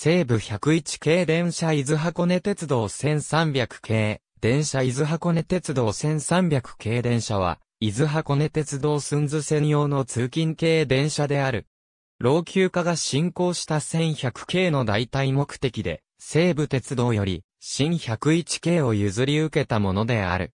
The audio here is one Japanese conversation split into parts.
西武101系電車伊豆箱根鉄道1300系、電車伊豆箱根鉄道1300系電車は、伊豆箱根鉄道寸図専用の通勤系電車である。老朽化が進行した1100系の代替目的で、西武鉄道より、新101系を譲り受けたものである。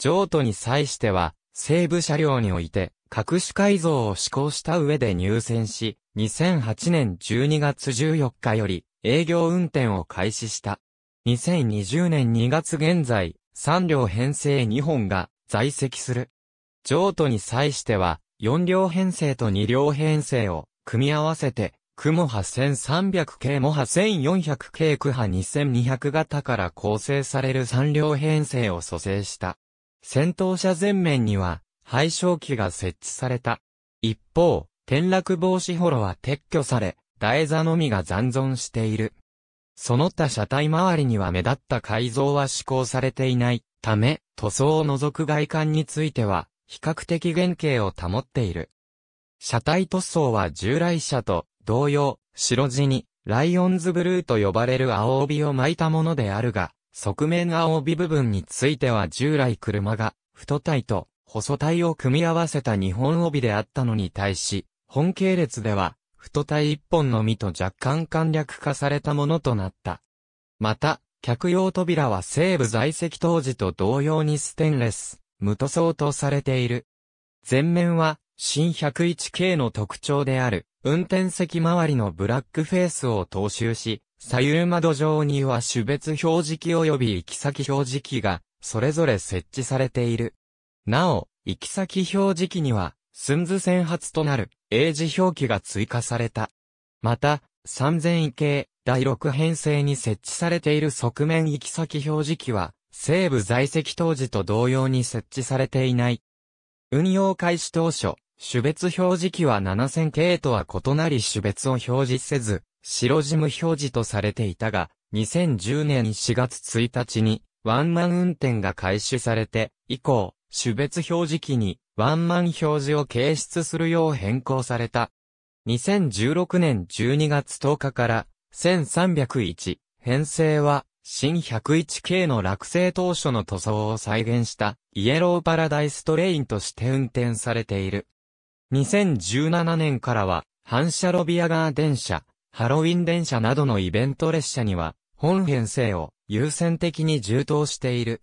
譲渡に際しては、西武車両において、各種改造を施行した上で入線し、2008年12月14日より営業運転を開始した。2020年2月現在、3両編成2本が在籍する。譲渡に際しては、4両編成と2両編成を組み合わせて、クモハ1300系モハ1400系クハ2200型から構成される3両編成を蘇生した。戦闘車前面には、配焼機が設置された。一方、転落防止ホロは撤去され、台座のみが残存している。その他車体周りには目立った改造は施行されていないため、塗装を除く外観については、比較的原型を保っている。車体塗装は従来車と同様、白地に、ライオンズブルーと呼ばれる青帯を巻いたものであるが、側面青帯部分については従来車が、太体と細体を組み合わせた日本帯であったのに対し、本系列では、太体一本のみと若干簡略化されたものとなった。また、客用扉は西部在籍当時と同様にステンレス、無塗装とされている。前面は、新 101K 系の特徴である、運転席周りのブラックフェースを踏襲し、左右窓上には種別表示器及び行き先表示器が、それぞれ設置されている。なお、行き先表示器には、スンズ戦発となる英字表記が追加された。また、3000位系第6編成に設置されている側面行き先表示器は、西部在籍当時と同様に設置されていない。運用開始当初、種別表示器は7000系とは異なり種別を表示せず、白ジム表示とされていたが、2010年4月1日にワンマン運転が開始されて、以降、種別表示器にワンマン表示を掲出するよう変更された。2016年12月10日から1301編成は新 101K の落成当初の塗装を再現したイエローパラダイストレインとして運転されている。2017年からは反射ロビアガー電車、ハロウィン電車などのイベント列車には本編成を優先的に充当している。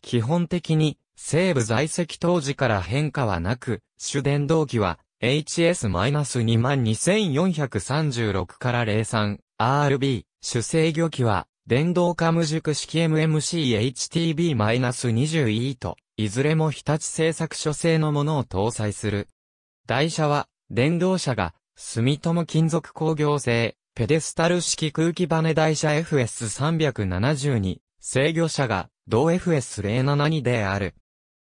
基本的に西部在籍当時から変化はなく、主電動機は HS-22436 から03、RB、主制御機は、電動化無軸式 MMCHTB-20E と、いずれも日立製作所製のものを搭載する。台車は、電動車が、住友金属工業製、ペデスタル式空気バネ台車 FS372、制御車が、同 FS072 である。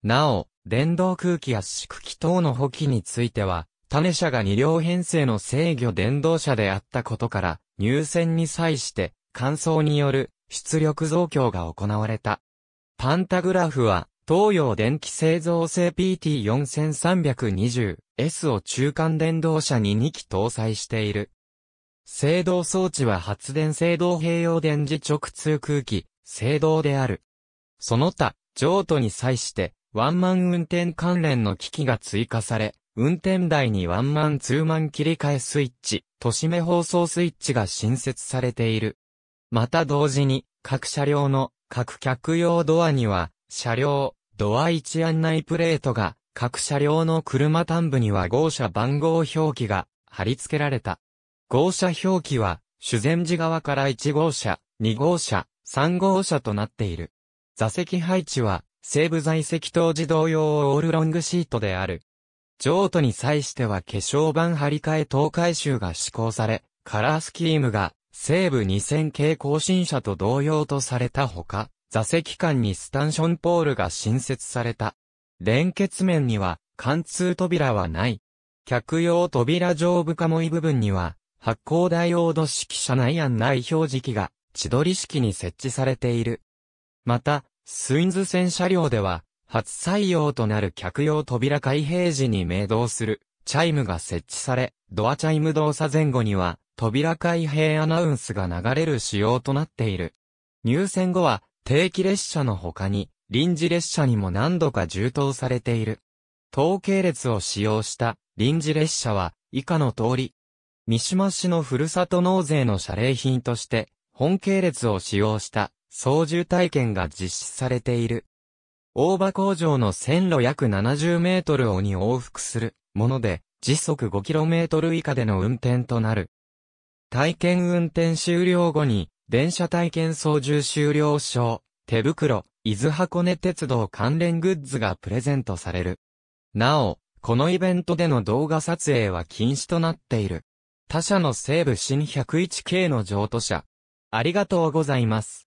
なお、電動空気圧縮機等の補機については、種車が2両編成の制御電動車であったことから、入線に際して、乾燥による出力増強が行われた。パンタグラフは、東洋電気製造製 PT4320S を中間電動車に2機搭載している。制動装置は発電制動併用電磁直通空気、制動である。その他、譲渡に際して、ワンマン運転関連の機器が追加され、運転台にワンマンツーマン切り替えスイッチ、都市目放送スイッチが新設されている。また同時に、各車両の各客用ドアには、車両、ドア置案内プレートが、各車両の車端部には号車番号表記が貼り付けられた。号車表記は、修善寺側から1号車、2号車、3号車となっている。座席配置は、西部在籍当時同様オールロングシートである。譲渡に際しては化粧板張り替え等回収が施行され、カラースキームが西部2000系更新車と同様とされたほか、座席間にスタンションポールが新設された。連結面には貫通扉はない。客用扉上部カモイ部分には発光ダイオード式車内案内表示器が千鳥式に設置されている。また、スインズ戦車両では、初採用となる客用扉開閉時に明動する、チャイムが設置され、ドアチャイム動作前後には、扉開閉アナウンスが流れる仕様となっている。入線後は、定期列車の他に、臨時列車にも何度か充当されている。統計列を使用した臨時列車は以下の通り。三島市のふるさと納税の謝礼品として、本系列を使用した操縦体験が実施されている。大場工場の線路約70メートルをに往復するもので、時速 5km 以下での運転となる。体験運転終了後に、電車体験操縦終了証、手袋、伊豆箱根鉄道関連グッズがプレゼントされる。なお、このイベントでの動画撮影は禁止となっている。他社の西部新1 0 1系の譲渡者。ありがとうございます。